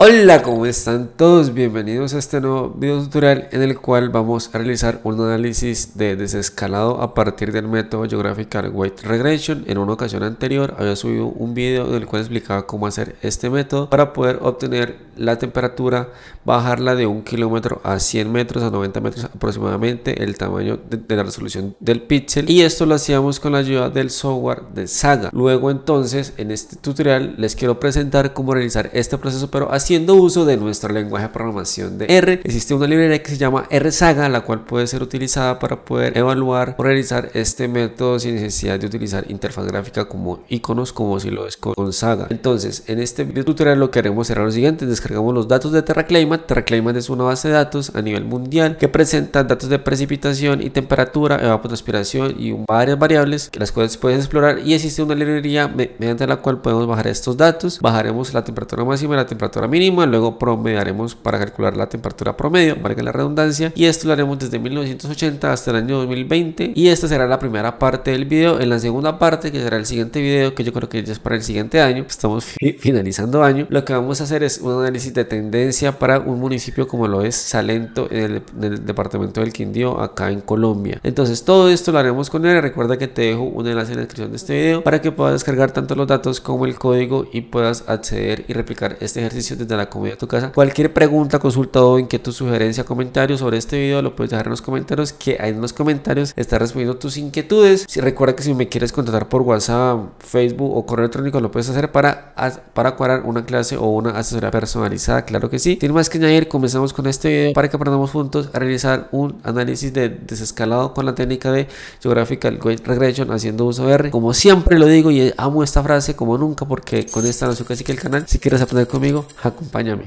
Hola, ¿cómo están todos? Bienvenidos a este nuevo video tutorial en el cual vamos a realizar un análisis de desescalado a partir del método Geographical Weight Regression. En una ocasión anterior había subido un video en el cual explicaba cómo hacer este método para poder obtener la temperatura, bajarla de un kilómetro a 100 metros, a 90 metros aproximadamente, el tamaño de, la resolución del píxel. Y esto lo hacíamos con la ayuda del software de Saga. Luego entonces, en este tutorial les quiero presentar cómo realizar este proceso, pero así haciendo uso de nuestro lenguaje de programación de R, existe una librería que se llama RSaga, la cual puede ser utilizada para poder evaluar o realizar este método sin necesidad de utilizar interfaz gráfica como iconos, como si lo es con Saga. Entonces, en este video tutorial lo que haremos será lo siguiente, descargamos los datos de TerraClimate, TerraClimate es una base de datos a nivel mundial que presenta datos de precipitación y temperatura, evapotranspiración y varias variables que las cuales pueden explorar y existe una librería mediante la cual podemos bajar estos datos, bajaremos la temperatura máxima y la temperatura mínima luego promediaremos para calcular la temperatura promedio, valga la redundancia, y esto lo haremos desde 1980 hasta el año 2020 y esta será la primera parte del video, en la segunda parte que será el siguiente video que yo creo que ya es para el siguiente año, estamos finalizando año, lo que vamos a hacer es un análisis de tendencia para un municipio como lo es Salento en el, en el departamento del Quindío acá en Colombia, entonces todo esto lo haremos con él, recuerda que te dejo un enlace en la descripción de este video para que puedas descargar tanto los datos como el código y puedas acceder y replicar este ejercicio desde la comida de tu casa. Cualquier pregunta, consulta o inquietud, sugerencia, comentario sobre este video, lo puedes dejar en los comentarios, que ahí en los comentarios está respondiendo tus inquietudes. Si recuerda que si me quieres contratar por WhatsApp, Facebook o correo electrónico, lo puedes hacer para, para cuadrar una clase o una asesoría personalizada, claro que sí. tiene más que añadir, comenzamos con este video para que aprendamos juntos a realizar un análisis de desescalado con la técnica de el Weight Regression haciendo uso de R. Como siempre lo digo y amo esta frase como nunca porque con esta nació casi que el canal. Si quieres aprender conmigo, acompáñame.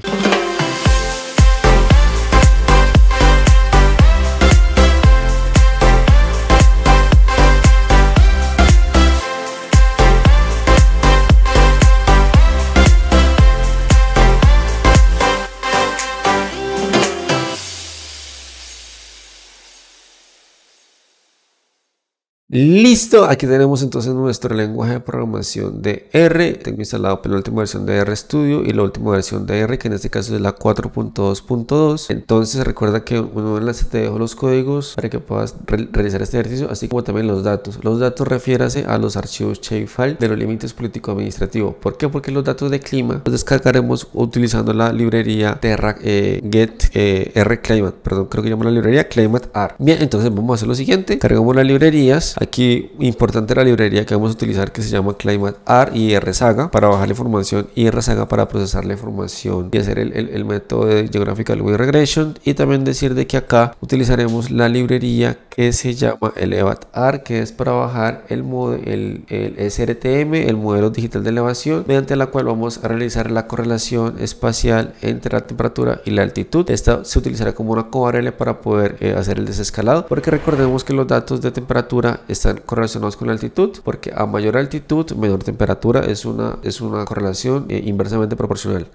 Listo, aquí tenemos entonces nuestro lenguaje de programación de R. Tengo instalado pues, la última versión de RStudio y la última versión de R, que en este caso es la 4.2.2. Entonces recuerda que en un enlace te dejo los códigos para que puedas realizar este ejercicio, así como también los datos. Los datos refiérase a los archivos shapefile de los límites político administrativo ¿Por qué? Porque los datos de clima los descargaremos utilizando la librería Terra eh, Get eh, R Climate. Perdón, creo que llamo la librería Climate R. Bien, entonces vamos a hacer lo siguiente. Cargamos las librerías Aquí importante la librería que vamos a utilizar que se llama Climate R y saga para bajar la información y r saga para procesar la información y hacer el, el, método de Geographical Regression y también decir de que acá utilizaremos la librería que se llama Elevat R que es para bajar el, el, el SRTM, el modelo digital de elevación mediante la cual vamos a realizar la correlación espacial entre la temperatura y la altitud. Esta se utilizará como una covariable para poder eh, hacer el desescalado porque recordemos que los datos de temperatura están correlacionados con la altitud, porque a mayor altitud, menor temperatura es una, es una correlación eh, inversamente proporcional.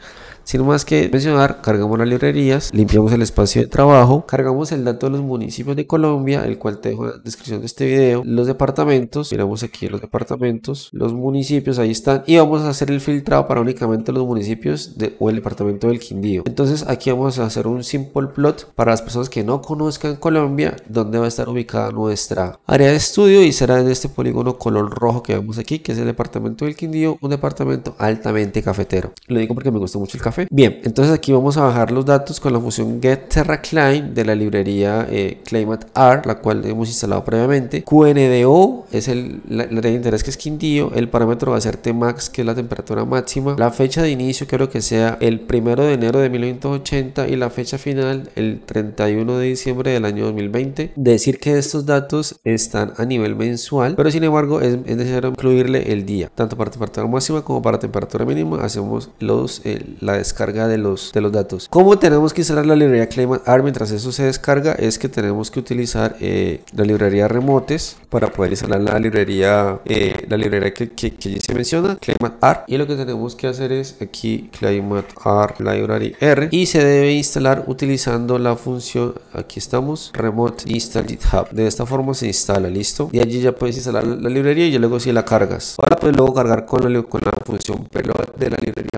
Sin más que mencionar, cargamos las librerías, limpiamos el espacio de trabajo, cargamos el dato de los municipios de Colombia, el cual te dejo en la descripción de este video, los departamentos, miramos aquí los departamentos, los municipios, ahí están, y vamos a hacer el filtrado para únicamente los municipios o el departamento del Quindío. Entonces aquí vamos a hacer un simple plot para las personas que no conozcan Colombia, donde va a estar ubicada nuestra área de estudio y será en este polígono color rojo que vemos aquí, que es el departamento del Quindío, un departamento altamente cafetero. Lo digo porque me gusta mucho el café Bien, entonces aquí vamos a bajar los datos con la función get de la librería eh, Climate la cual hemos instalado previamente. QNDO es el, la, de interés que es Quindío. El parámetro va a ser Tmax, que es la temperatura máxima. La fecha de inicio creo que sea el primero de enero de 1980 y la fecha final el 31 de diciembre del año 2020. Decir que estos datos están a nivel mensual, pero sin embargo es, necesario incluirle el día, tanto para temperatura máxima como para temperatura mínima. Hacemos los, eh, descarga de los, de los datos. ¿Cómo tenemos que instalar la librería climate R mientras eso se descarga? Es que tenemos que utilizar eh, la librería remotes para poder instalar la librería, eh, la librería que, que, se menciona, climate R. Y lo que tenemos que hacer es aquí climate R Library R y se debe instalar utilizando la función, aquí estamos, remote install GitHub. De esta forma se instala, listo. Y allí ya puedes instalar la librería y luego si la cargas. Ahora puedes luego cargar con la, con la función pelo de la librería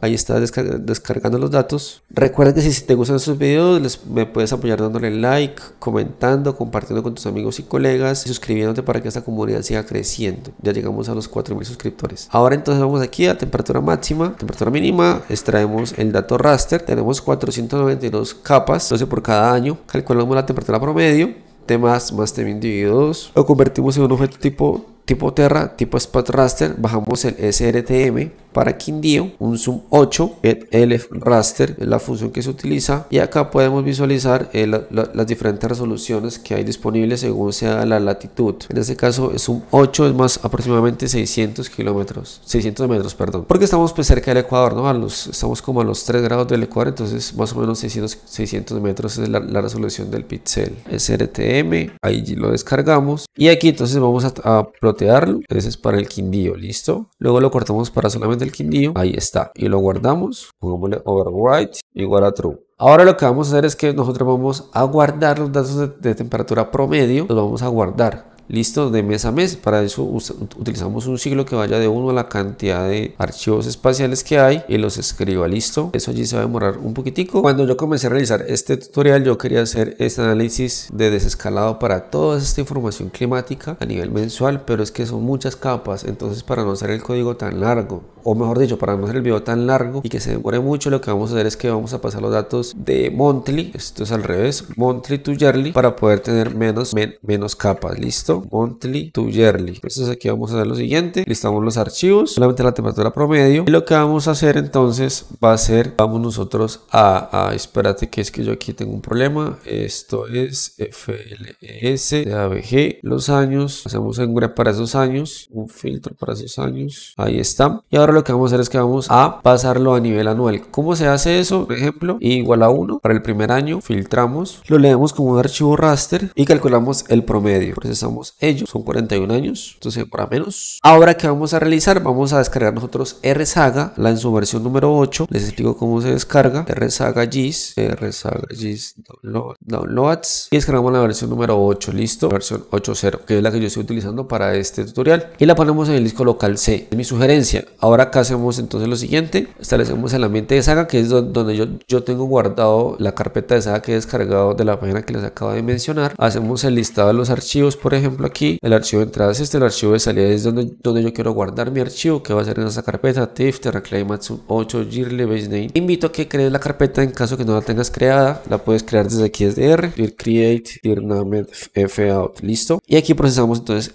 Ahí está descargando los datos. Recuerda que si te gustan sus videos, me puedes apoyar dándole like, comentando, compartiendo con tus amigos y colegas, y suscribiéndote para que esta comunidad siga creciendo. Ya llegamos a los 4000 suscriptores. Ahora entonces vamos aquí a temperatura máxima, temperatura mínima, extraemos el dato raster, tenemos 492 capas, 12 por cada año, calculamos la temperatura promedio, T más tema individuos, lo convertimos en un objeto tipo tipo Terra, tipo Spot Raster, bajamos el SRTM, para Quindío, un zoom 8, el raster es la función que se utiliza y acá podemos visualizar eh, las diferentes resoluciones que hay disponibles según sea la latitud. En este caso zoom 8 es más aproximadamente 600 kilómetros, 600 metros, perdón, porque estamos pues cerca del Ecuador, ¿no? estamos como a los 3 grados del Ecuador, entonces más o menos 600, 600 metros es la, resolución del pixel. SRTM, ahí lo descargamos y aquí entonces vamos a, a plotearlo, ese es para el Quindío, listo. Luego lo cortamos para solamente del Quindío. Ahí está. Y lo guardamos. Pongámosle overwrite igual a true. Ahora lo que vamos a hacer es que nosotros vamos a guardar los datos de temperatura promedio. Los vamos a guardar. Listo de mes a mes. Para eso utilizamos un ciclo que vaya de 1 a la cantidad de archivos espaciales que hay y los escriba. Listo. Eso allí se va a demorar un poquitico. Cuando yo comencé a realizar este tutorial, yo quería hacer este análisis de desescalado para toda esta información climática a nivel mensual, pero es que son muchas capas. Entonces, para no hacer el código tan largo, o mejor dicho, para no hacer el video tan largo y que se demore mucho, lo que vamos a hacer es que vamos a pasar los datos de monthly, esto es al revés, monthly to yearly, para poder tener menos, menos capas. Listo monthly to yearly. Entonces aquí vamos a hacer lo siguiente, listamos los archivos, solamente la temperatura promedio y lo que vamos a hacer entonces va a ser, vamos nosotros a, espérate que es que yo aquí tengo un problema, esto es FLS e de ABG, los años, hacemos un grep para esos años, un filtro para esos años, ahí está. Y ahora lo que vamos a hacer es que vamos a pasarlo a nivel anual. ¿Cómo se hace eso? Por ejemplo, igual a 1 para el primer año, filtramos, lo leemos como un archivo raster y calculamos el promedio. Procesamos ellos, son 41 años, entonces para menos. Ahora que vamos a realizar, vamos a descargar nosotros saga la en su versión número 8, les explico cómo se descarga, RSaga GIS, RSaga GIS Downloads, y descargamos la versión número 8, listo, versión 8.0, que es la que yo estoy utilizando para este tutorial, y la ponemos en el disco local C, es mi sugerencia. Ahora acá hacemos entonces lo siguiente, establecemos el ambiente de saga, que es donde yo, yo tengo guardado la carpeta de saga que he descargado de la página que les acabo de mencionar, hacemos el listado de los archivos, por ejemplo, aquí el archivo de entrada es este, el archivo de salida es donde, donde yo quiero guardar mi archivo que va a ser en esa carpeta TIFF, 8, Te invito a que crees la carpeta en caso que no la tengas creada, la puedes crear desde aquí desde R, create, dirname fout, listo. Y aquí procesamos entonces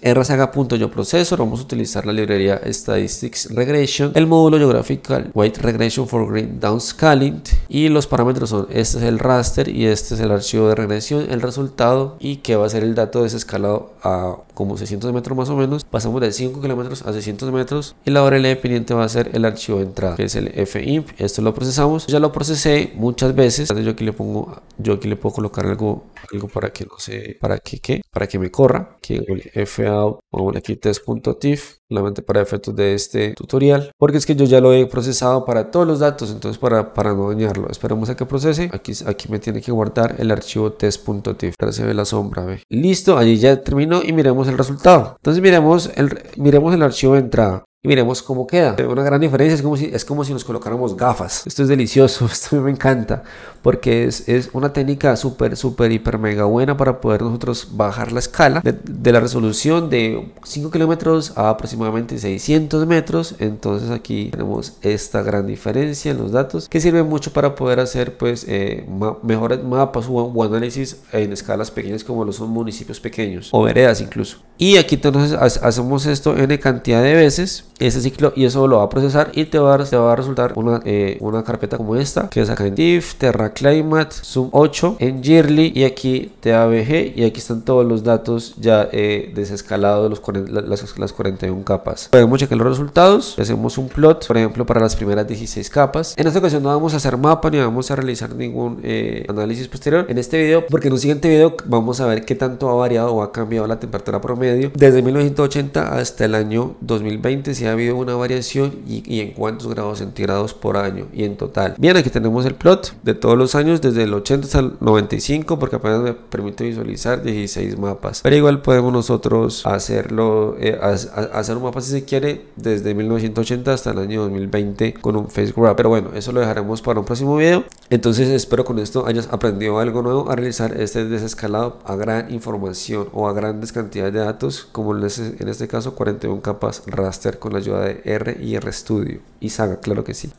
yo proceso vamos a utilizar la librería statistics regression, el módulo geographical white regression for green downscaling y los parámetros son este es el raster y este es el archivo de regresión, el resultado y que va a ser el dato desescalado a uh, como 600 metros más o menos, pasamos de 5 kilómetros a 600 metros y la URL pendiente va a ser el archivo de entrada, que es el fimp. Esto lo procesamos, ya lo procesé muchas veces. Yo aquí le pongo, yo aquí le puedo colocar algo, algo para que no sé, para que qué, para que me corra, que el fout, vamos aquí test.tif, solamente para efectos de este tutorial, porque es que yo ya lo he procesado para todos los datos, entonces para, para no dañarlo, esperamos a que procese. Aquí, aquí me tiene que guardar el archivo test.tif. Ahora se ve la sombra, ve. Listo, allí ya terminó y miremos el resultado. Entonces miremos el, miremos el archivo de entrada y miremos cómo queda. Una gran diferencia es como si, es como si nos colocáramos gafas. Esto es delicioso, esto me encanta, porque es, es una técnica súper, súper, hiper, mega buena para poder nosotros bajar la escala de, la resolución de 5 kilómetros a aproximadamente 600 metros. Entonces aquí tenemos esta gran diferencia en los datos que sirve mucho para poder hacer pues eh, mejores mapas o, análisis en escalas pequeñas como lo son municipios pequeños o veredas incluso. Y aquí entonces hacemos esto n cantidad de veces ese ciclo y eso lo va a procesar y te va a, va a resultar una, eh, una carpeta como esta que es acá en div, terra climate, zoom 8 en yearly y aquí TABG y aquí están todos los datos ya eh, desescalados los las, 41 capas podemos checar los resultados hacemos un plot por ejemplo para las primeras 16 capas en esta ocasión no vamos a hacer mapa ni vamos a realizar ningún eh, análisis posterior en este video porque en un siguiente video vamos a ver qué tanto ha variado o ha cambiado la temperatura promedio desde 1980 hasta el año 2020 ha habido una variación y, en cuántos grados centígrados por año y en total. Bien, aquí tenemos el plot de todos los años desde el 80 hasta el 95 porque apenas me permite visualizar 16 mapas. Pero igual podemos nosotros hacerlo, eh, hacer un mapa si se quiere desde 1980 hasta el año 2020 con un face grab Pero bueno, eso lo dejaremos para un próximo video. Entonces espero con esto hayas aprendido algo nuevo a realizar este desescalado a gran información o a grandes cantidades de datos como en este caso 41 capas raster con la ayuda de R y Studio Y Saga, claro que sí.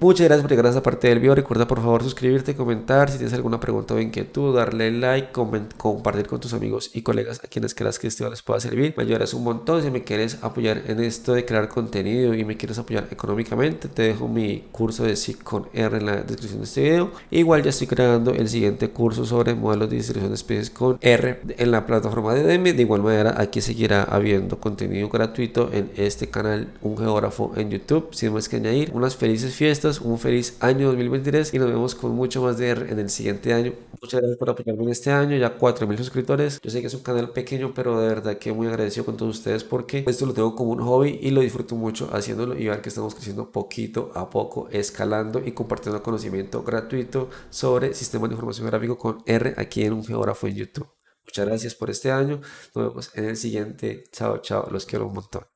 Muchas gracias por llegar a esta parte del video. Recuerda por favor suscribirte, comentar si tienes alguna pregunta o inquietud, darle like, compartir con tus amigos y colegas a quienes creas que este video les pueda servir. Me ayudarás un montón si me quieres apoyar en esto de crear contenido y me quieres apoyar económicamente. Te dejo mi curso de SIC con R en la descripción de este video. Igual ya estoy creando el siguiente curso sobre modelos de distribución de especies con R en la plataforma de DM De igual manera aquí seguirá habiendo contenido gratuito en este canal Un Geógrafo en YouTube. Sin más que añadir, unas felices fiestas un feliz año 2023 y nos vemos con mucho más de R en el siguiente año. Muchas gracias por apoyarme en este año, ya 4.000 suscriptores. Yo sé que es un canal pequeño, pero de verdad que muy agradecido con todos ustedes porque esto lo tengo como un hobby y lo disfruto mucho haciéndolo y ver que estamos creciendo poquito a poco, escalando y compartiendo conocimiento gratuito sobre sistemas de información gráfico con R aquí en un geógrafo en YouTube. Muchas gracias por este año. Nos vemos en el siguiente. Chao, chao. Los quiero un montón.